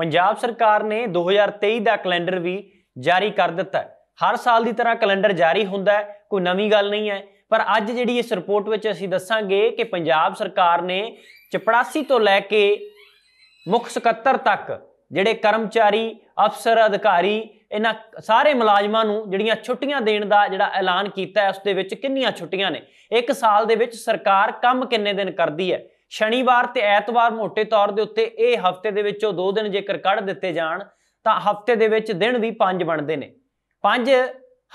ਪੰਜਾਬ ਸਰਕਾਰ ਨੇ 2023 ਦਾ ਕੈਲੰਡਰ ਵੀ ਜਾਰੀ ਕਰ ਦਿੱਤਾ ਹਰ ਸਾਲ ਦੀ ਤਰ੍ਹਾਂ ਕੈਲੰਡਰ ਜਾਰੀ ਹੁੰਦਾ ਹੈ ਕੋਈ ਨਵੀਂ ਗੱਲ ਨਹੀਂ ਹੈ ਪਰ ਅੱਜ ਜਿਹੜੀ ਇਸ ਰਿਪੋਰਟ ਵਿੱਚ ਅਸੀਂ ਦੱਸਾਂਗੇ ਕਿ ਪੰਜਾਬ ਸਰਕਾਰ ਨੇ ਚਪੜਾਸੀ ਤੋਂ ਲੈ ਕੇ ਮੁੱਖ ਸਕੱਤਰ ਤੱਕ ਜਿਹੜੇ ਕਰਮਚਾਰੀ ਅਫਸਰ ਅਧਿਕਾਰੀ ਇਹਨਾਂ ਸਾਰੇ ਮੁਲਾਜ਼ਮਾਂ ਨੂੰ ਜਿਹੜੀਆਂ ਛੁੱਟੀਆਂ ਦੇਣ ਦਾ ਜਿਹੜਾ ਐਲਾਨ ਕੀਤਾ ਹੈ ਉਸ ਦੇ ਵਿੱਚ ਕਿੰਨੀਆਂ ਛੁੱਟੀਆਂ ਨੇ ਇੱਕ ਸਾਲ ਦੇ ਵਿੱਚ ਸਰਕਾਰ ਕੰਮ ਕਿੰਨੇ ਦਿਨ ਕਰਦੀ ਹੈ ਸ਼ਨੀਵਾਰ ਤੇ ਐਤਵਾਰ ਮੋٹے ਤੌਰ ਦੇ ਉੱਤੇ ਇਹ ਹਫਤੇ ਦੇ ਵਿੱਚੋਂ ਦੋ ਦਿਨ ਜੇਕਰ ਕੱਢ ਦਿੱਤੇ ਜਾਣ ਤਾਂ ਹਫਤੇ ਦੇ ਵਿੱਚ ਦਿਨ ਵੀ 5 ਬਣਦੇ ਨੇ 5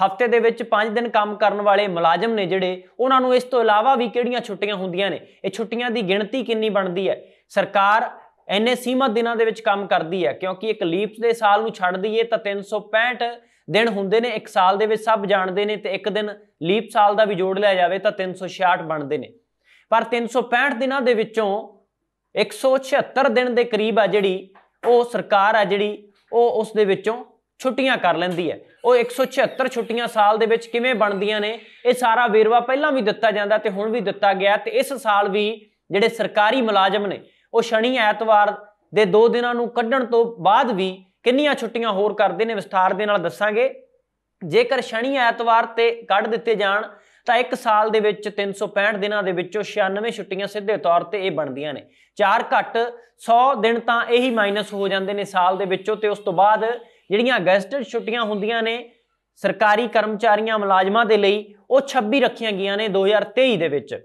ਹਫਤੇ ਦੇ ਵਿੱਚ 5 ਦਿਨ ਕੰਮ ਕਰਨ ਵਾਲੇ ਮੁਲਾਜ਼ਮ ਨੇ ਜਿਹੜੇ ਉਹਨਾਂ ਨੂੰ ਇਸ ਤੋਂ ਇਲਾਵਾ ਵੀ ਕਿਹੜੀਆਂ ਛੁੱਟੀਆਂ ਹੁੰਦੀਆਂ ਨੇ ਇਹ ਛੁੱਟੀਆਂ ਦੀ ਗਿਣਤੀ ਕਿੰਨੀ ਬਣਦੀ ਹੈ ਸਰਕਾਰ ਐਨੇ ਸੀਮਤ ਦਿਨਾਂ ਦੇ ਵਿੱਚ ਕੰਮ ਕਰਦੀ ਹੈ ਕਿਉਂਕਿ ਇੱਕ ਲੀਪਸ ਦੇ ਸਾਲ ਨੂੰ ਛੱਡ ਦਈਏ ਤਾਂ 365 ਦਿਨ ਹੁੰਦੇ ਨੇ ਇੱਕ ਸਾਲ ਦੇ ਵਿੱਚ ਸਭ ਜਾਣਦੇ ਨੇ ਤੇ ਇੱਕ ਦਿਨ ਲੀਪ ਸਾਲ ਦਾ ਵੀ ਜੋੜ ਲਿਆ ਜਾਵੇ ਤਾਂ 366 ਬਣਦੇ ਨੇ ਪਰ 365 ਦਿਨਾਂ ਦੇ ਵਿੱਚੋਂ 176 ਦਿਨ ਦੇ ਕਰੀਬ ਆ ਜਿਹੜੀ ਉਹ ਸਰਕਾਰ ਆ ਜਿਹੜੀ ਉਹ ਉਸ ਦੇ ਵਿੱਚੋਂ ਛੁੱਟੀਆਂ ਕਰ ਲੈਂਦੀ ਹੈ ਉਹ 176 ਛੁੱਟੀਆਂ ਸਾਲ ਦੇ ਵਿੱਚ ਕਿਵੇਂ ਬਣਦੀਆਂ ਨੇ ਇਹ ਸਾਰਾ ਵੇਰਵਾ ਪਹਿਲਾਂ ਵੀ ਦਿੱਤਾ ਜਾਂਦਾ ਤੇ ਹੁਣ ਵੀ ਦਿੱਤਾ ਗਿਆ ਤੇ ਇਸ ਸਾਲ ਵੀ ਜਿਹੜੇ ਸਰਕਾਰੀ ਮੁਲਾਜ਼ਮ ਨੇ ਉਹ ਸ਼ਨੀ ਐਤਵਾਰ ਦੇ ਦੋ ਦਿਨਾਂ ਨੂੰ ਕੱਢਣ ਤੋਂ ਬਾਅਦ ਵੀ ਕਿੰਨੀਆਂ ਛੁੱਟੀਆਂ ਹੋਰ ਕਰਦੇ ਨੇ ਵਿਸਥਾਰ ਦੇ ਨਾਲ ਦੱਸਾਂਗੇ ਜੇਕਰ ਸ਼ਨੀ ਐਤਵਾਰ ਤੇ ਕੱਢ ਦਿੱਤੇ ਜਾਣ ਤਾਂ ਇੱਕ ਸਾਲ ਦੇ ਵਿੱਚ 365 ਦਿਨਾਂ ਦੇ ਵਿੱਚੋਂ 96 ਛੁੱਟੀਆਂ ਸਿੱਧੇ ਤੌਰ ਤੇ ਇਹ ਬਣਦੀਆਂ ਨੇ ਚਾਰ ਘੱਟ 100 ਦਿਨ ਤਾਂ ਇਹੀ ਮਾਈਨਸ ਹੋ ਜਾਂਦੇ ਨੇ ਸਾਲ ਦੇ ਵਿੱਚੋਂ ਤੇ ਉਸ ਤੋਂ ਬਾਅਦ ਜਿਹੜੀਆਂ ਗੈਸਟਡ ਛੁੱਟੀਆਂ ਹੁੰਦੀਆਂ ਨੇ ਸਰਕਾਰੀ ਕਰਮਚਾਰੀਆਂ ਮੁਲਾਜ਼ਮਾਂ ਦੇ ਲਈ ਉਹ 26 ਰੱਖੀਆਂ ਗਈਆਂ ਨੇ 2023 ਦੇ ਵਿੱਚ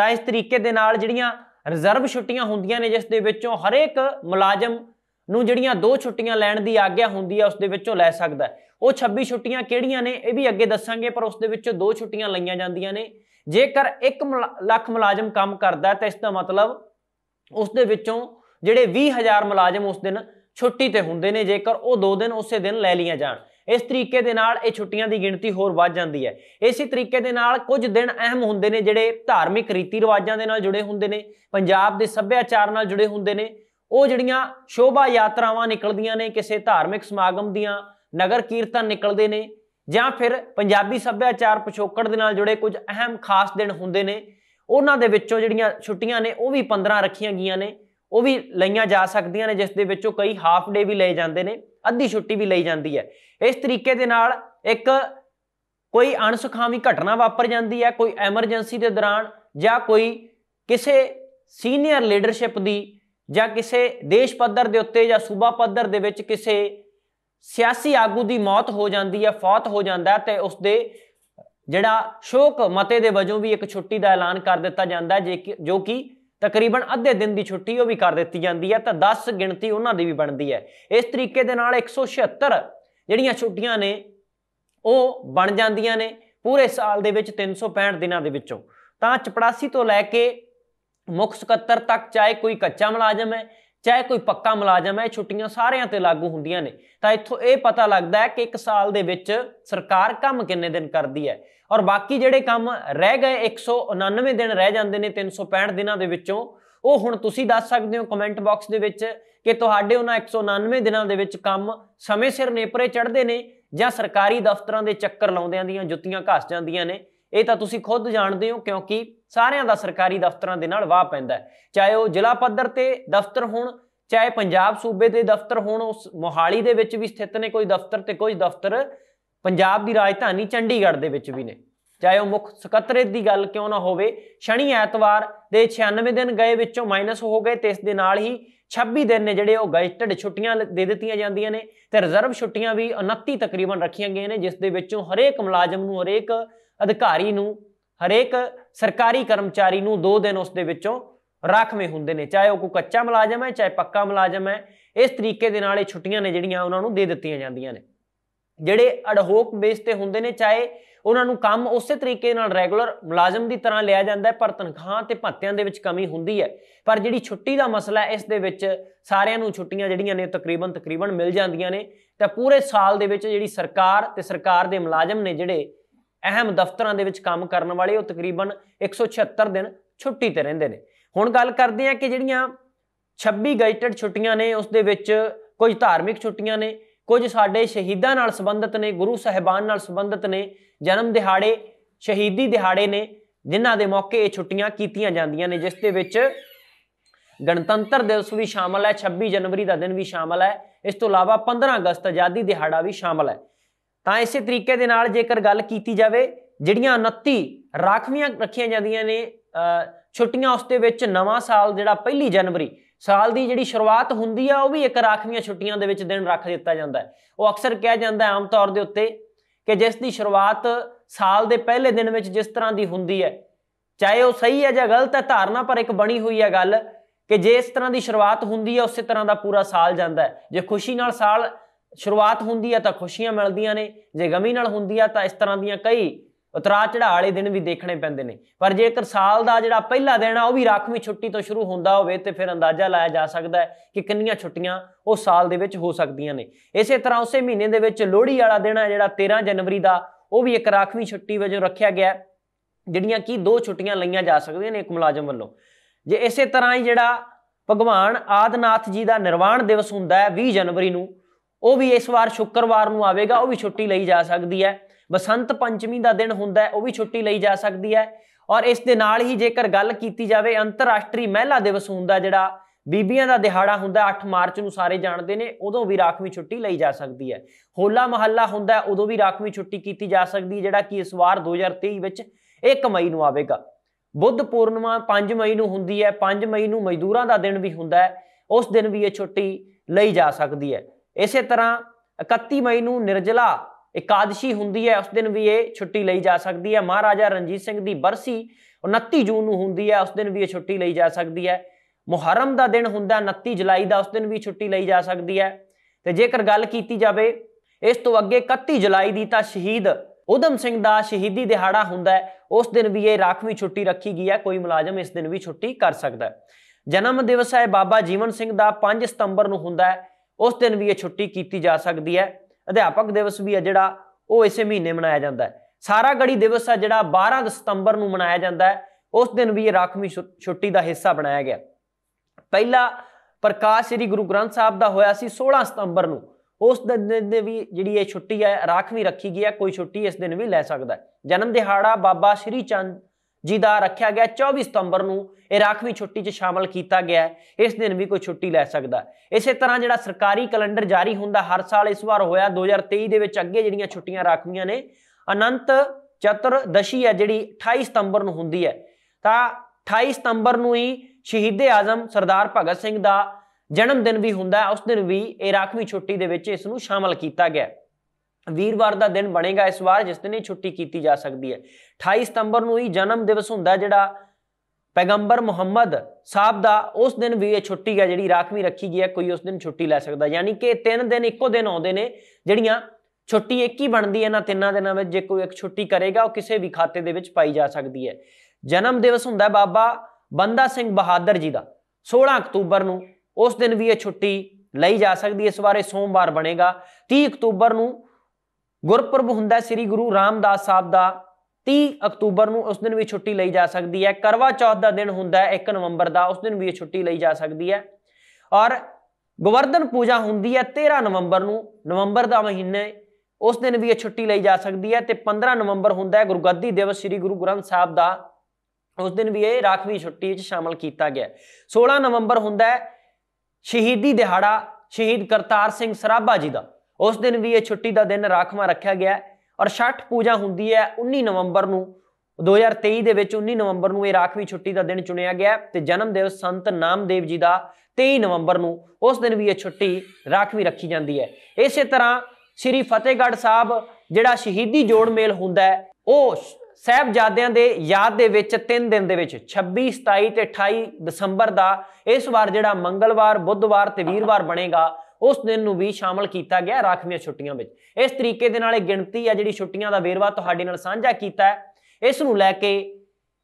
ਤਾਂ ਇਸ ਤਰੀਕੇ ਦੇ ਨਾਲ ਜਿਹੜੀਆਂ ਰਿਜ਼ਰਵ ਛੁੱਟੀਆਂ ਹੁੰਦੀਆਂ ਨੇ ਜਿਸ ਦੇ ਵਿੱਚੋਂ ਹਰੇਕ ਮੁਲਾਜ਼ਮ ਨੂੰ ਜਿਹੜੀਆਂ ਦੋ ਛੁੱਟੀਆਂ ਲੈਣ ਦੀ ਆਗਿਆ ਹੁੰਦੀ ਹੈ ਉਸ ਦੇ ਵਿੱਚੋਂ ਲੈ ਸਕਦਾ ਉਹ 26 ਛੁੱਟੀਆਂ ਕਿਹੜੀਆਂ ਨੇ ਇਹ ਵੀ ਅੱਗੇ ਦੱਸਾਂਗੇ ਪਰ ਉਸ ਦੇ ਵਿੱਚੋਂ ਦੋ ਛੁੱਟੀਆਂ ਲਈਆਂ ਜਾਂਦੀਆਂ ਨੇ ਜੇਕਰ 1 ਲੱਖ ਮੁਲਾਜ਼ਮ ਕੰਮ ਕਰਦਾ ਤਾਂ ਇਸ ਦਾ ਮਤਲਬ ਉਸ ਦੇ ਵਿੱਚੋਂ ਜਿਹੜੇ 20000 ਮੁਲਾਜ਼ਮ ਉਸ ਦਿਨ ਛੁੱਟੀ ਤੇ ਹੁੰਦੇ ਨੇ ਜੇਕਰ ਉਹ 2 ਦਿਨ ਉਸੇ ਦਿਨ ਲੈ ਲਈਆਂ ਜਾਣ ਇਸ ਤਰੀਕੇ ਦੇ ਨਾਲ ਇਹ ਛੁੱਟੀਆਂ ਦੀ ਗਿਣਤੀ ਹੋਰ ਵੱਧ ਜਾਂਦੀ ਹੈ ਇਸੇ ਤਰੀਕੇ ਦੇ ਨਾਲ ਕੁਝ ਦਿਨ ਅਹਿਮ ਹੁੰਦੇ ਨੇ ਜਿਹੜੇ ਧਾਰਮਿਕ ਰੀਤੀ ਰਿਵਾਜਾਂ ਦੇ ਨਾਲ ਜੁੜੇ ਹੁੰਦੇ ਨੇ ਪੰਜਾਬ ਦੇ ਸੱਭਿਆਚਾਰ ਨਾਲ ਜੁੜੇ ਹੁੰਦੇ ਨੇ ਉਹ ਜਿਹੜੀਆਂ ਸ਼ੋਭਾ ਯਾਤਰਾਵਾਂ ਨਿਕਲਦੀਆਂ ਨੇ ਕਿਸੇ ਧਾਰਮਿਕ ਸਮਾਗਮ ਦੀਆਂ ਨਗਰ ਕੀਰਤਨ ਨਿਕਲਦੇ ਨੇ ਜਾਂ ਫਿਰ ਪੰਜਾਬੀ ਸੱਭਿਆਚਾਰ ਪਿਛੋਕੜ ਦੇ ਨਾਲ ਜੁੜੇ ਕੁਝ ਅਹਿਮ ਖਾਸ ਦਿਨ ਹੁੰਦੇ ਨੇ ਉਹਨਾਂ ਦੇ ਵਿੱਚੋਂ ਜਿਹੜੀਆਂ ਛੁੱਟੀਆਂ ਨੇ ਉਹ ਵੀ 15 ਰੱਖੀਆਂ ਗਈਆਂ ਨੇ ਉਹ ਵੀ ਲਈਆਂ ਜਾ ਸਕਦੀਆਂ ਨੇ ਜਿਸ ਦੇ ਵਿੱਚੋਂ ਕਈ ਹਾਫ ਡੇ ਵੀ ਲਏ ਜਾਂਦੇ ਨੇ ਅੱਧੀ ਛੁੱਟੀ ਵੀ ਲਈ ਜਾਂਦੀ ਹੈ ਇਸ ਤਰੀਕੇ ਦੇ ਨਾਲ ਇੱਕ ਕੋਈ ਅਣਸੁਖਾਵੀ ਘਟਨਾ ਵਾਪਰ ਜਾਂਦੀ ਹੈ ਕੋਈ ਐਮਰਜੈਂਸੀ ਦੇ ਦੌਰਾਨ ਜਾਂ ਕੋਈ ਕਿਸੇ ਸੀਨੀਅਰ ਲੀਡਰਸ਼ਿਪ ਦੀ ਜਾਂ ਕਿਸੇ ਦੇਸ਼ ਪੱਧਰ ਦੇ ਉੱਤੇ ਜਾਂ ਸੂਬਾ ਪੱਧਰ ਦੇ ਵਿੱਚ ਕਿਸੇ ਸਿਆਸੀ ਆਗੂ ਦੀ ਮੌਤ ਹੋ ਜਾਂਦੀ ਹੈ ਫੌਤ ਹੋ ਜਾਂਦਾ ਤੇ ਉਸ ਦੇ ਜਿਹੜਾ ਸ਼ੋਕ ਮਤੇ ਦੇ ਵਜੋਂ ਵੀ ਇੱਕ ਛੁੱਟੀ ਦਾ ਐਲਾਨ ਕਰ ਦਿੱਤਾ ਜਾਂਦਾ ਜੇ ਜੋ ਕਿ ਤਕਰੀਬਨ ਅੱਧੇ ਦਿਨ ਦੀ ਛੁੱਟੀ ਉਹ ਵੀ ਕਰ ਦਿੱਤੀ ਜਾਂਦੀ ਹੈ ਤਾਂ 10 ਗਿਣਤੀ ਉਹਨਾਂ ਦੀ ਵੀ ਬਣਦੀ ਹੈ ਇਸ ਤਰੀਕੇ ਦੇ ਨਾਲ 176 ਜਿਹੜੀਆਂ ਛੁੱਟੀਆਂ ਨੇ ਉਹ ਬਣ ਜਾਂਦੀਆਂ ਨੇ ਪੂਰੇ ਸਾਲ ਦੇ ਵਿੱਚ 365 ਦਿਨਾਂ ਦੇ ਵਿੱਚੋਂ ਤਾਂ ਚਪੜਾਸੀ ਤੋਂ ਲੈ ਕੇ ਮੁੱਖ ਸਕੱਤਰ ਤੱਕ ਚਾਹੇ ਕੋਈ ਕੱਚਾ ਮੁਲਾਜ਼ਮ ਹੈ ਚਾਹੇ ਕੋਈ ਪੱਕਾ ਮੁਲਾਜ਼ਮ ਹੈ ਇਹ ਛੁੱਟੀਆਂ ਸਾਰਿਆਂ ਤੇ ਲਾਗੂ ਹੁੰਦੀਆਂ ਨੇ ਤਾਂ ਇੱਥੋਂ ਇਹ ਪਤਾ ਲੱਗਦਾ ਹੈ ਕਿ ਇੱਕ ਸਾਲ ਦੇ ਵਿੱਚ ਸਰਕਾਰ ਕੰਮ ਕਿੰਨੇ ਦਿਨ ਕਰਦੀ ਹੈ ਔਰ ਬਾਕੀ ਜਿਹੜੇ ਕੰਮ ਰਹਿ ਗਏ 199 ਦਿਨ ਰਹਿ ਜਾਂਦੇ ਨੇ 365 ਦਿਨਾਂ ਦੇ ਵਿੱਚੋਂ ਉਹ ਹੁਣ ਤੁਸੀਂ ਦੱਸ ਸਕਦੇ ਹੋ ਕਮੈਂਟ ਬਾਕਸ ਦੇ ਵਿੱਚ ਕਿ ਤੁਹਾਡੇ ਉਹਨਾਂ 199 ਦਿਨਾਂ ਦੇ ਵਿੱਚ ਕੰਮ ਸਮੇਂ ਸਿਰ ਨੇਪਰੇ ਚੜਦੇ ਨੇ ਜਾਂ ਸਰਕਾਰੀ ਦਫ਼ਤਰਾਂ ਦੇ ਚੱਕਰ ਲਾਉਂਦਿਆਂ ਦੀਆਂ ਜੁੱਤੀਆਂ ਘਸ ਜਾਂਦੀਆਂ ਨੇ ਇਹ ਤਾਂ ਤੁਸੀਂ ਖੁਦ ਜਾਣਦੇ ਹੋ ਕਿਉਂਕਿ ਸਾਰਿਆਂ ਦਾ ਸਰਕਾਰੀ ਦਫ਼ਤਰਾਂ ਦੇ ਨਾਲ ਵਾਹ ਪੈਂਦਾ ਚਾਹੇ ਉਹ ਜ਼ਿਲ੍ਹਾ ਪੱਧਰ ਤੇ ਦਫ਼ਤਰ ਹੋਣ ਚਾਹੇ ਪੰਜਾਬ ਸੂਬੇ ਦੇ ਦਫ਼ਤਰ ਹੋਣ ਉਸ ਮੋਹਾਲੀ ਦੇ ਵਿੱਚ ਵੀ ਸਥਿਤ ਨੇ ਕੋਈ ਦਫ਼ਤਰ ਤੇ ਕੋਈ ਦਫ਼ਤਰ ਪੰਜਾਬ ਦੀ ਰਾਜਧਾਨੀ ਚੰਡੀਗੜ੍ਹ ਦੇ ਵਿੱਚ ਵੀ ਨੇ ਚਾਹੇ ਉਹ ਮੁੱਖ ਸਕੱਤਰੇਤ ਦੀ ਗੱਲ ਕਿਉਂ ਨਾ ਹੋਵੇ ਸ਼ਨੀ ਐਤਵਾਰ ਦੇ 96 ਦਿਨ ਗਏ ਵਿੱਚੋਂ ਮਾਈਨਸ ਹੋ ਗਏ ਤੇ ਇਸ ਦੇ ਨਾਲ ਹੀ 26 ਦਿਨ ਨੇ ਜਿਹੜੇ ਉਹ ਗਜਟਡ ਛੁੱਟੀਆਂ ਦੇ ਦਿੱਤੀਆਂ ਜਾਂਦੀਆਂ ਨੇ ਤੇ ਰਿਜ਼ਰਵ ਛੁੱਟੀਆਂ ਵੀ 29 ਤਕਰੀਬਨ ਰੱਖੀਆਂ ਗਈਆਂ ਨੇ ਜਿਸ ਦੇ ਵਿੱਚੋਂ ਹਰੇਕ ਮੁਲਾਜ਼ਮ ਨੂੰ ਹਰੇਕ ਅਧਿਕਾਰੀ ਨੂੰ ਹਰੇਕ ਸਰਕਾਰੀ ਕਰਮਚਾਰੀ ਨੂੰ 2 ਦਿਨ ਉਸ ਦੇ ਵਿੱਚੋਂ ਰਾਖਵੇਂ ਹੁੰਦੇ ਨੇ ਚਾਹੇ ਉਹ ਕੋ ਕੱਚਾ ਮੁਲਾਜ਼ਮ ਹੈ ਚਾਹੇ ਪੱਕਾ ਮੁਲਾਜ਼ਮ ਹੈ ਇਸ ਤਰੀਕੇ ਦੇ ਨਾਲ ਇਹ ਛੁੱਟੀਆਂ ਨੇ ਜਿਹੜੀਆਂ ਉਹਨਾਂ ਨੂੰ ਦੇ ਦਿੱਤੀਆਂ ਜਾਂਦੀਆਂ ਨੇ ਜਿਹੜੇ ਅਡਹੋਕ ਬੇਸ ਤੇ ਹੁੰਦੇ ਨੇ ਚਾਹੇ ਉਹਨਾਂ ਨੂੰ ਕੰਮ ਉਸੇ ਤਰੀਕੇ ਨਾਲ ਰੈਗੂਲਰ ਮੁਲਾਜ਼ਮ ਦੀ ਤਰ੍ਹਾਂ ਲਿਆ ਜਾਂਦਾ ਪਰ ਤਨਖਾਹਾਂ ਤੇ ਭੱਤਿਆਂ ਦੇ ਵਿੱਚ ਕਮੀ ਹੁੰਦੀ ਹੈ ਪਰ ਜਿਹੜੀ ਛੁੱਟੀ ਦਾ ਮਸਲਾ ਹੈ ਇਸ ਦੇ ਵਿੱਚ ਸਾਰਿਆਂ ਨੂੰ ਛੁੱਟੀਆਂ ਜਿਹੜੀਆਂ ਨੇ ਤਕਰੀਬਨ ਤਕਰੀਬਨ ਮਿਲ ਜਾਂਦੀਆਂ ਨੇ ਤਾਂ ਪੂਰੇ ਸਾਲ ਦੇ ਵਿੱਚ ਜਿਹੜੀ ਸਰਕਾਰ ਤੇ ਸਰਕਾਰ ਦੇ ਮੁਲਾਜ਼ਮ ਨੇ ਜਿਹੜੇ ਅਹਿਮ ਦਫ਼ਤਰਾਂ ਦੇ ਵਿੱਚ ਕੰਮ ਕਰਨ ਵਾਲੇ ਉਹ ਤਕਰੀਬਨ 176 ਦਿਨ ਛੁੱਟੀ ਤੇ ਰਹਿੰਦੇ ਨੇ ਹੁਣ ਗੱਲ ਕਰਦੇ ਆ ਕਿ ਜਿਹੜੀਆਂ 26 ਗਾਈਟਡ ਛੁੱਟੀਆਂ ਨੇ ਉਸ ਦੇ ਵਿੱਚ ਕੁਝ ਧਾਰਮਿਕ ਛੁੱਟੀਆਂ ਨੇ ਕੁਝ ਸਾਡੇ ਸ਼ਹੀਦਾਂ ਨਾਲ ਸੰਬੰਧਿਤ ਨੇ ਗੁਰੂ ਸਹਿਬਾਨ ਨਾਲ ਸੰਬੰਧਿਤ ਨੇ ਜਨਮ ਦਿਹਾੜੇ ਸ਼ਹੀਦੀ ਦਿਹਾੜੇ ਨੇ ਜਿਨ੍ਹਾਂ ਦੇ ਮੌਕੇ ਇਹ ਛੁੱਟੀਆਂ ਕੀਤੀਆਂ ਜਾਂਦੀਆਂ ਨੇ ਜਿਸ ਦੇ ਵਿੱਚ ਗਣਤੰਤਰ ਦਿਵਸ ਵੀ ਸ਼ਾਮਲ ਹੈ 26 ਜਨਵਰੀ ਦਾ ਦਿਨ ਵੀ ਸ਼ਾਮਲ ਹੈ ਇਸ ਤੋਂ ਇਲਾਵਾ 15 ਅਗਸਤ ਆਜ਼ਾਦੀ ਦਿਹਾੜਾ ਵੀ ਸ਼ਾਮਲ ਹੈ ਤਾਂ ਇਸੇ ਤਰੀਕੇ ਦੇ ਨਾਲ ਜੇਕਰ ਗੱਲ ਕੀਤੀ ਜਾਵੇ ਜਿਹੜੀਆਂ 29 ਰਾਖਵੀਆਂ ਰੱਖੀਆਂ ਜਾਂਦੀਆਂ ਨੇ ਛੁੱਟੀਆਂ ਉਸ ਦੇ ਵਿੱਚ ਨਵਾਂ ਸਾਲ ਜਿਹੜਾ 1 ਜਨਵਰੀ ਸਾਲ ਦੀ ਜਿਹੜੀ ਸ਼ੁਰੂਆਤ ਹੁੰਦੀ ਆ ਉਹ ਵੀ ਇੱਕ ਰਾਖਵੀਆਂ ਛੁੱਟੀਆਂ ਦੇ ਵਿੱਚ ਦਿਨ ਰੱਖ ਦਿੱਤਾ ਜਾਂਦਾ ਹੈ ਉਹ ਅਕਸਰ ਕਿਹਾ ਜਾਂਦਾ ਹੈ ਆਮ ਤੌਰ ਦੇ ਉੱਤੇ ਕਿ ਜਿਸ ਦੀ ਸ਼ੁਰੂਆਤ ਸਾਲ ਦੇ ਪਹਿਲੇ ਦਿਨ ਵਿੱਚ ਜਿਸ ਤਰ੍ਹਾਂ ਦੀ ਹੁੰਦੀ ਹੈ ਚਾਹੇ ਉਹ ਸਹੀ ਹੈ ਜਾਂ ਗਲਤ ਹੈ ਧਾਰਨਾ ਪਰ ਇੱਕ ਬਣੀ ਹੋਈ ਹੈ ਗੱਲ ਕਿ ਜੇ ਇਸ ਤਰ੍ਹਾਂ ਦੀ ਸ਼ੁਰੂਆਤ ਹੁੰਦੀ ਹੈ ਉਸੇ ਤਰ੍ਹਾਂ ਦਾ ਪੂਰਾ ਸਾਲ ਜਾਂਦਾ ਹੈ ਜੇ ਖੁਸ਼ੀ ਨਾਲ ਸਾਲ ਸ਼ੁਰੂਆਤ ਹੁੰਦੀ ਆ ਤਾਂ ਖੁਸ਼ੀਆਂ ਮਿਲਦੀਆਂ ਨੇ ਜੇ ਗਮੀ ਨਾਲ ਹੁੰਦੀ ਆ ਤਾਂ ਇਸ ਤਰ੍ਹਾਂ ਦੀਆਂ ਕਈ ਉਤਰਾ ਚੜਾ ਵਾਲੇ ਦਿਨ ਵੀ ਦੇਖਣੇ ਪੈਂਦੇ ਨੇ ਪਰ ਜੇਕਰ ਸਾਲ ਦਾ ਜਿਹੜਾ ਪਹਿਲਾ ਦਿਨ ਆ ਉਹ ਵੀ ਰਾਖਵੀਂ ਛੁੱਟੀ ਤੋਂ ਸ਼ੁਰੂ ਹੁੰਦਾ ਹੋਵੇ ਤੇ ਫਿਰ ਅੰਦਾਜ਼ਾ ਲਾਇਆ ਜਾ ਸਕਦਾ ਹੈ ਕਿ ਕਿੰਨੀਆਂ ਛੁੱਟੀਆਂ ਉਹ ਸਾਲ ਦੇ ਵਿੱਚ ਹੋ ਸਕਦੀਆਂ ਨੇ ਇਸੇ ਤਰ੍ਹਾਂ ਉਸੇ ਮਹੀਨੇ ਦੇ ਵਿੱਚ ਲੋਹੜੀ ਵਾਲਾ ਦਿਨ ਆ ਜਿਹੜਾ 13 ਜਨਵਰੀ ਦਾ ਉਹ ਵੀ ਇੱਕ ਰਾਖਵੀਂ ਛੁੱਟੀ ਵਜੋਂ ਰੱਖਿਆ ਗਿਆ ਜਿਹੜੀਆਂ ਕਿ ਦੋ ਛੁੱਟੀਆਂ ਲਈਆਂ ਜਾ ਸਕਦੀਆਂ ਨੇ ਇੱਕ ਮੁਲਾਜ਼ਮ ਵੱਲੋਂ ਜੇ ਇਸੇ ਤਰ੍ਹਾਂ ਹੀ ਜਿਹੜਾ ਭਗਵਾਨ ਆਦਨਾਥ ਜੀ ਦਾ ਨਿਰਵਾਣ ਦਿਵਸ ਹੁੰਦਾ ਹੈ 20 ਜਨਵਰੀ ਨੂੰ ਉਹ ਵੀ ਇਸ ਵਾਰ ਸ਼ੁੱਕਰਵਾਰ ਨੂੰ ਆਵੇਗਾ ਉਹ ਵੀ ਛੁੱਟੀ ਲਈ ਜਾ ਸਕਦੀ ਹੈ ਬਸੰਤ ਪੰਚਮੀ ਦਾ ਦਿਨ ਹੁੰਦਾ ਹੈ ਉਹ ਵੀ ਛੁੱਟੀ ਲਈ ਜਾ ਸਕਦੀ ਹੈ ਔਰ ਇਸ ਦੇ ਨਾਲ ਹੀ ਜੇਕਰ ਗੱਲ ਕੀਤੀ ਜਾਵੇ ਅੰਤਰਰਾਸ਼ਟਰੀ ਮਹਿਲਾ ਦਿਵਸ ਹੁੰਦਾ ਜਿਹੜਾ ਬੀਬੀਆਂ ਦਾ ਦਿਹਾੜਾ ਹੁੰਦਾ 8 ਮਾਰਚ ਨੂੰ ਸਾਰੇ ਜਾਣਦੇ ਨੇ ਉਦੋਂ ਵੀ ਰਾਖਵੀਂ ਛੁੱਟੀ ਲਈ ਜਾ ਸਕਦੀ ਹੈ ਹੋਲਾ ਮਹੱਲਾ ਹੁੰਦਾ ਉਦੋਂ ਵੀ ਰਾਖਵੀਂ ਛੁੱਟੀ ਕੀਤੀ ਜਾ ਸਕਦੀ ਜਿਹੜਾ ਕਿ ਇਸ ਵਾਰ 2023 ਵਿੱਚ 1 ਮਈ ਨੂੰ ਆਵੇਗਾ ਬੁੱਧ ਪੂਰਨਿਮਾ 5 ਮਈ ਨੂੰ ਹੁੰਦੀ ਹੈ 5 ਮਈ ਨੂੰ ਮਜ਼ਦੂਰਾਂ ਦਾ ਦਿਨ ਵੀ ਹੁੰਦਾ ਹੈ ਉਸ ਦਿਨ ਵੀ ਇਹ ਛੁੱਟੀ ਲਈ ਜਾ ਸਕਦੀ ਹੈ ਇਸੇ ਤਰ੍ਹਾਂ 31 ਮਈ ਨੂੰ ਨਿਰਜਲਾ ਇਕਾਦਸ਼ੀ ਹੁੰਦੀ ਹੈ ਉਸ ਦਿਨ ਵੀ ਇਹ ਛੁੱਟੀ ਲਈ ਜਾ ਸਕਦੀ ਹੈ ਮਹਾਰਾਜਾ ਰਣਜੀਤ ਸਿੰਘ ਦੀ ਬਰਸੀ 29 ਜੂਨ ਨੂੰ ਹੁੰਦੀ ਹੈ ਉਸ ਦਿਨ ਵੀ ਇਹ ਛੁੱਟੀ ਲਈ ਜਾ ਸਕਦੀ ਹੈ ਮੁਹਰਮ ਦਾ ਦਿਨ ਹੁੰਦਾ 29 ਜੁਲਾਈ ਦਾ ਉਸ ਦਿਨ ਵੀ ਛੁੱਟੀ ਲਈ ਜਾ ਸਕਦੀ ਹੈ ਤੇ ਜੇਕਰ ਗੱਲ ਕੀਤੀ ਜਾਵੇ ਇਸ ਤੋਂ ਅੱਗੇ 31 ਜੁਲਾਈ ਦੀ ਤਾਂ ਸ਼ਹੀਦ ਉਦਮ ਸਿੰਘ ਦਾ ਸ਼ਹੀਦੀ ਦਿਹਾੜਾ ਹੁੰਦਾ ਹੈ ਉਸ ਦਿਨ ਵੀ ਇਹ ਰਾਖਵੀਂ ਛੁੱਟੀ ਰੱਖੀ ਗਈ ਹੈ ਕੋਈ ਮੁਲਾਜ਼ਮ ਇਸ ਦਿਨ ਵੀ ਛੁੱਟੀ ਕਰ ਸਕਦਾ ਹੈ ਜਨਮ ਦਿਵਸ ਹੈ ਬਾਬਾ ਜੀਵਨ ਸਿੰਘ ਦਾ 5 ਸਤੰਬਰ ਨੂੰ ਹੁੰਦਾ ਹੈ ਉਸ ਦਿਨ ਵੀ ਇਹ ਛੁੱਟੀ ਕੀਤੀ ਜਾ ਸਕਦੀ ਹੈ ਅਧਿਆਪਕ ਦਿਵਸ ਵੀ ਹੈ ਜਿਹੜਾ ਉਹ ਇਸੇ ਮਹੀਨੇ ਮਨਾਇਆ ਜਾਂਦਾ ਹੈ ਸਾਰਾ ਗੜੀ ਦਿਵਸ ਹੈ ਜਿਹੜਾ 12 ਸਤੰਬਰ ਨੂੰ ਮਨਾਇਆ ਜਾਂਦਾ ਹੈ ਉਸ ਦਿਨ ਵੀ ਇਹ ਰਾਖਵੀਂ ਛੁੱਟੀ ਦਾ ਹਿੱਸਾ ਬਣਾਇਆ ਗਿਆ ਪਹਿਲਾ ਪ੍ਰਕਾਸ਼ ਸ੍ਰੀ ਗੁਰੂ ਗ੍ਰੰਥ ਸਾਹਿਬ ਦਾ ਹੋਇਆ ਸੀ 16 ਸਤੰਬਰ ਨੂੰ ਉਸ ਦਿਨ ਦੇ ਵੀ ਜਿਹੜੀ ਇਹ ਛੁੱਟੀ ਹੈ ਰਾਖਵੀਂ ਰੱਖੀ ਗਈ ਹੈ ਕੋਈ ਛੁੱਟੀ ਇਸ ਦਿਨ ਵੀ ਲੈ ਸਕਦਾ ਹੈ ਜਨਮ ਦਿਹਾੜਾ ਬਾਬਾ ਸ੍ਰੀ ਚੰਦ ਜੀ ਦਾ ਰੱਖਿਆ ਗਿਆ 24 ਸਤੰਬਰ ਨੂੰ ਇਹ ਰਾਖਵੀਂ ਛੁੱਟੀ 'ਚ ਸ਼ਾਮਲ ਕੀਤਾ ਗਿਆ ਇਸ ਦਿਨ ਵੀ ਕੋਈ ਛੁੱਟੀ ਲੈ ਸਕਦਾ ਇਸੇ ਤਰ੍ਹਾਂ ਜਿਹੜਾ ਸਰਕਾਰੀ ਕੈਲੰਡਰ ਜਾਰੀ ਹੁੰਦਾ ਹਰ ਸਾਲ ਇਸ ਵਾਰ ਹੋਇਆ 2023 ਦੇ ਵਿੱਚ ਅੱਗੇ ਜਿਹੜੀਆਂ ਛੁੱਟੀਆਂ ਰਾਖਵੀਆਂ ਨੇ ਅਨੰਤ ਚਤੁਰਦਸ਼ੀ ਹੈ ਜਿਹੜੀ 28 ਸਤੰਬਰ ਨੂੰ ਹੁੰਦੀ ਹੈ ਤਾਂ 28 ਸਤੰਬਰ ਨੂੰ ਹੀ ਸ਼ਹੀਦੇ ਆਜ਼ਮ ਸਰਦਾਰ ਭਗਤ ਸਿੰਘ ਦਾ ਜਨਮ ਦਿਨ ਵੀ ਹੁੰਦਾ ਉਸ ਦਿਨ ਵੀ ਇਹ ਰਾਖਵੀਂ ਛੁੱਟੀ ਦੇ ਵਿੱਚ ਇਸ ਨੂੰ ਸ਼ਾਮਲ ਕੀਤਾ ਗਿਆ ਵੀਰਵਾਰ ਦਾ ਦਿਨ ਬਣੇਗਾ ਇਸ ਵਾਰ ਜਿਸ ਦਿਨ ਇਹ ਛੁੱਟੀ ਕੀਤੀ ਜਾ ਸਕਦੀ ਹੈ 28 ਸਤੰਬਰ ਨੂੰ ਹੀ ਜਨਮ ਦਿਵਸ ਹੁੰਦਾ ਜਿਹੜਾ ਪੈਗੰਬਰ ਮੁਹੰਮਦ ਸਾਹਿਬ ਦਾ ਉਸ ਦਿਨ ਵੀ ਇਹ ਛੁੱਟੀ ਹੈ ਜਿਹੜੀ ਰਾਖਵੀਂ ਰੱਖੀ ਗਈ ਹੈ ਕੋਈ ਉਸ ਦਿਨ ਛੁੱਟੀ ਲੈ ਸਕਦਾ ਯਾਨੀ ਕਿ ਤਿੰਨ ਦਿਨ ਇੱਕੋ ਦਿਨ ਆਉਂਦੇ ਨੇ ਜਿਹੜੀਆਂ ਛੁੱਟੀ ਇੱਕ ਹੀ ਬਣਦੀ ਹੈ ਨਾ ਤਿੰਨਾਂ ਦਿਨਾਂ ਵਿੱਚ ਜੇ ਕੋਈ ਇੱਕ ਛੁੱਟੀ ਕਰੇਗਾ ਉਹ ਕਿਸੇ ਵੀ ਖਾਤੇ ਦੇ ਵਿੱਚ ਪਾਈ ਜਾ ਸਕਦੀ ਹੈ ਜਨਮ ਦਿਵਸ ਹੁੰਦਾ ਬਾਬਾ ਬੰਦਾ ਸਿੰਘ ਬਹਾਦਰ ਜੀ ਦਾ 16 ਅਕਤੂਬਰ ਨੂੰ ਉਸ ਦਿਨ ਵੀ ਇਹ ਛੁੱਟੀ ਲਈ ਜਾ ਸਕਦੀ ਹੈ ਇਸ ਵਾਰੇ ਸੋਮਵਾਰ ਬਣੇਗਾ 30 ਅਕਤੂਬਰ ਨੂੰ ਗੁਰਪੁਰਬ ਹੁੰਦਾ ਸ੍ਰੀ ਗੁਰੂ ਰਾਮਦਾਸ ਸਾਹਿਬ ਦਾ 30 ਅਕਤੂਬਰ ਨੂੰ ਉਸ ਦਿਨ ਵੀ ਛੁੱਟੀ ਲਈ ਜਾ ਸਕਦੀ ਹੈ ਕਰਵਾ ਚੌਥ ਦਾ ਦਿਨ ਹੁੰਦਾ ਹੈ 1 ਨਵੰਬਰ ਦਾ ਉਸ ਦਿਨ ਵੀ ਇਹ ਛੁੱਟੀ ਲਈ ਜਾ ਸਕਦੀ ਹੈ ਔਰ ਗਵਰਧਨ ਪੂਜਾ ਹੁੰਦੀ ਹੈ 13 ਨਵੰਬਰ ਨੂੰ ਨਵੰਬਰ ਦਾ ਮਹੀਨਾ ਉਸ ਦਿਨ ਵੀ ਇਹ ਛੁੱਟੀ ਲਈ ਜਾ ਸਕਦੀ ਹੈ ਤੇ 15 ਨਵੰਬਰ ਹੁੰਦਾ ਹੈ ਗੁਰਗੱਦੀ ਦਿਵਸ ਸ੍ਰੀ ਗੁਰੂ ਗ੍ਰੰਥ ਸਾਹਿਬ ਦਾ ਉਸ ਦਿਨ ਵੀ ਇਹ ਰਾਖਵੀਂ ਛੁੱਟੀ ਵਿੱਚ ਸ਼ਾਮਲ ਕੀਤਾ ਗਿਆ 16 ਨਵੰਬਰ ਹੁੰਦਾ ਹੈ ਸ਼ਹੀਦੀ ਦਿਹਾੜਾ ਸ਼ਹੀਦ ਕਰਤਾਰ ਸਿੰਘ ਸਰਾਭਾ ਜੀ ਦਾ ਉਸ ਦਿਨ ਵੀ ਇਹ ਛੁੱਟੀ ਦਾ ਦਿਨ ਰਾਖਵਾਂ ਰੱਖਿਆ ਗਿਆ ਔਰ ਛਠ ਪੂਜਾ ਹੁੰਦੀ ਹੈ 19 ਨਵੰਬਰ ਨੂੰ 2023 ਦੇ ਵਿੱਚ 19 ਨਵੰਬਰ ਨੂੰ ਇਹ ਰਾਖਵੀਂ ਛੁੱਟੀ ਦਾ ਦਿਨ ਚੁਣਿਆ ਗਿਆ ਤੇ ਜਨਮ ਦਿਵਸ ਸੰਤ ਨਾਮਦੇਵ ਜੀ ਦਾ 23 ਨਵੰਬਰ ਨੂੰ ਉਸ ਦਿਨ ਵੀ ਇਹ ਛੁੱਟੀ ਰਾਖਵੀਂ ਰੱਖੀ ਜਾਂਦੀ ਹੈ ਇਸੇ ਤਰ੍ਹਾਂ ਸ੍ਰੀ ਫਤਿਹਗੜ੍ਹ ਸਾਹਿਬ ਜਿਹੜਾ ਸ਼ਹੀਦੀ ਜੋੜ ਮੇਲ ਹੁੰਦਾ ਹੈ ਉਹ ਸਹਿਬਜ਼ਾਦਿਆਂ ਦੇ ਯਾਦ ਦੇ ਵਿੱਚ 3 ਦਿਨ ਦੇ ਵਿੱਚ 26 27 ਤੇ 28 ਦਸੰਬਰ ਦਾ ਇਸ ਵਾਰ ਜਿਹੜਾ ਮੰਗਲਵਾਰ ਬੁੱਧਵਾਰ ਤੇ ਵੀਰਵਾਰ ਬਣੇਗਾ ਉਸ ਦਿਨ ਨੂੰ ਵੀ ਸ਼ਾਮਲ ਕੀਤਾ ਗਿਆ ਰਾਖਵੀਆਂ ਛੁੱਟੀਆਂ ਵਿੱਚ ਇਸ ਤਰੀਕੇ ਦੇ ਨਾਲ ਇਹ ਗਿਣਤੀ ਆ ਜਿਹੜੀ ਛੁੱਟੀਆਂ ਦਾ ਵੇਰਵਾ ਤੁਹਾਡੇ ਨਾਲ ਸਾਂਝਾ ਕੀਤਾ ਇਸ ਨੂੰ ਲੈ ਕੇ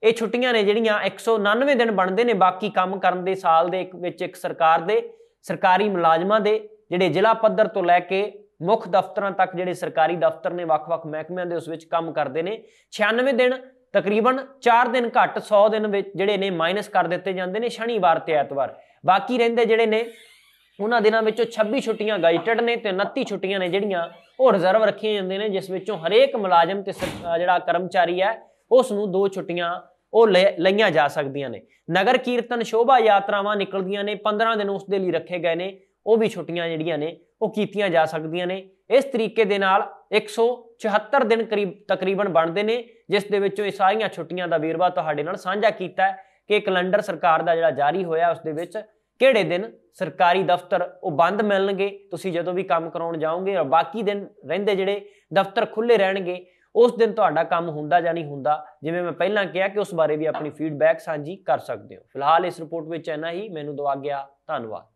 ਇਹ ਛੁੱਟੀਆਂ ਨੇ ਜਿਹੜੀਆਂ 199 ਦਿਨ ਬਣਦੇ ਨੇ ਬਾਕੀ ਕੰਮ ਕਰਨ ਦੇ ਸਾਲ ਦੇ ਵਿੱਚ ਇੱਕ ਸਰਕਾਰ ਦੇ ਸਰਕਾਰੀ ਮੁਲਾਜ਼ਮਾਂ ਦੇ ਜਿਹੜੇ ਜ਼ਿਲ੍ਹਾ ਪੱਧਰ ਤੋਂ ਲੈ ਕੇ ਮੁੱਖ ਦਫ਼ਤਰਾਂ ਤੱਕ ਜਿਹੜੇ ਸਰਕਾਰੀ ਦਫ਼ਤਰ ਨੇ ਵੱਖ-ਵੱਖ ਮਹਿਕਮਿਆਂ ਦੇ ਉਸ ਵਿੱਚ ਕੰਮ ਕਰਦੇ ਨੇ 96 ਦਿਨ ਤਕਰੀਬਨ 4 ਦਿਨ ਘੱਟ 100 ਦਿਨ ਵਿੱਚ ਜਿਹੜੇ ਨੇ ਮਾਈਨਸ ਕਰ ਦਿੱਤੇ ਜਾਂਦੇ ਨੇ ਸ਼ਨੀਵਾਰ ਤੇ ਐਤਵਾਰ ਬਾਕੀ ਰਹਿੰਦੇ ਜਿਹੜੇ ਨੇ ਉਹਨਾਂ ਦਿਨਾਂ ਵਿੱਚੋਂ 26 ਛੁੱਟੀਆਂ ਗਾਈਟਡ ਨੇ ਤੇ 29 ਛੁੱਟੀਆਂ ਨੇ ਜਿਹੜੀਆਂ ਉਹ ਰਿਜ਼ਰਵ ਰੱਖੀਆਂ ਜਾਂਦੇ ਨੇ ਜਿਸ ਵਿੱਚੋਂ ਹਰੇਕ ਮੁਲਾਜ਼ਮ ਤੇ ਜਿਹੜਾ ਕਰਮਚਾਰੀ ਹੈ ਉਸ ਨੂੰ ਦੋ ਛੁੱਟੀਆਂ ਉਹ ਲਈਆਂ ਜਾ ਸਕਦੀਆਂ ਨੇ ਨਗਰ ਕੀਰਤਨ ਸ਼ੋਭਾ ਯਾਤਰਾਵਾਂ ਨਿਕਲਦੀਆਂ ਨੇ 15 ਦਿਨ ਉਸ ਦੇ ਲਈ ਰੱਖੇ ਗਏ ਨੇ ਉਹ ਵੀ ਛੁੱਟੀਆਂ ਜਿਹੜੀਆਂ ਨੇ ਉਹ ਕੀਤੀਆਂ ਜਾ ਸਕਦੀਆਂ ਨੇ ਇਸ ਤਰੀਕੇ ਦੇ ਨਾਲ 174 ਦਿਨ ਕਰੀਬ ਤਕਰੀਬਨ ਬਣਦੇ ਨੇ ਜਿਸ ਦੇ ਵਿੱਚੋਂ ਇਹ ਸਾਰੀਆਂ ਛੁੱਟੀਆਂ ਦਾ ਵੇਰਵਾ ਤੁਹਾਡੇ ਨਾਲ ਸਾਂਝਾ ਕੀਤਾ ਹੈ ਕਿ ਕੈਲੰਡਰ ਸਰਕਾਰ ਦਾ ਜਿਹੜਾ ਜਾਰੀ ਹੋਇਆ ਉਸ ਦੇ ਵਿੱਚ ਕਿਹੜੇ ਦਿਨ ਸਰਕਾਰੀ ਦਫ਼ਤਰ ਉਹ ਬੰਦ ਮਿਲਣਗੇ ਤੁਸੀਂ ਜਦੋਂ ਵੀ ਕੰਮ ਕਰਾਉਣ ਜਾਓਗੇ ਔਰ ਬਾਕੀ ਦਿਨ ਰਹਿੰਦੇ ਜਿਹੜੇ ਦਫ਼ਤਰ ਖੁੱਲੇ ਰਹਿਣਗੇ ਉਸ ਦਿਨ ਤੁਹਾਡਾ ਕੰਮ ਹੁੰਦਾ ਜਾਂ ਨਹੀਂ ਹੁੰਦਾ ਜਿਵੇਂ ਮੈਂ ਪਹਿਲਾਂ ਕਿਹਾ ਕਿ ਉਸ ਬਾਰੇ ਵੀ ਆਪਣੀ ਫੀਡਬੈਕ ਸਾਂਝੀ ਕਰ ਸਕਦੇ ਹੋ ਫਿਲਹਾਲ ਇਸ ਰਿਪੋਰਟ ਵਿੱਚ ਇਹਨਾਂ ਹੀ ਮੈਨੂੰ ਦਵਾ ਗਿਆ ਧੰਨਵਾਦ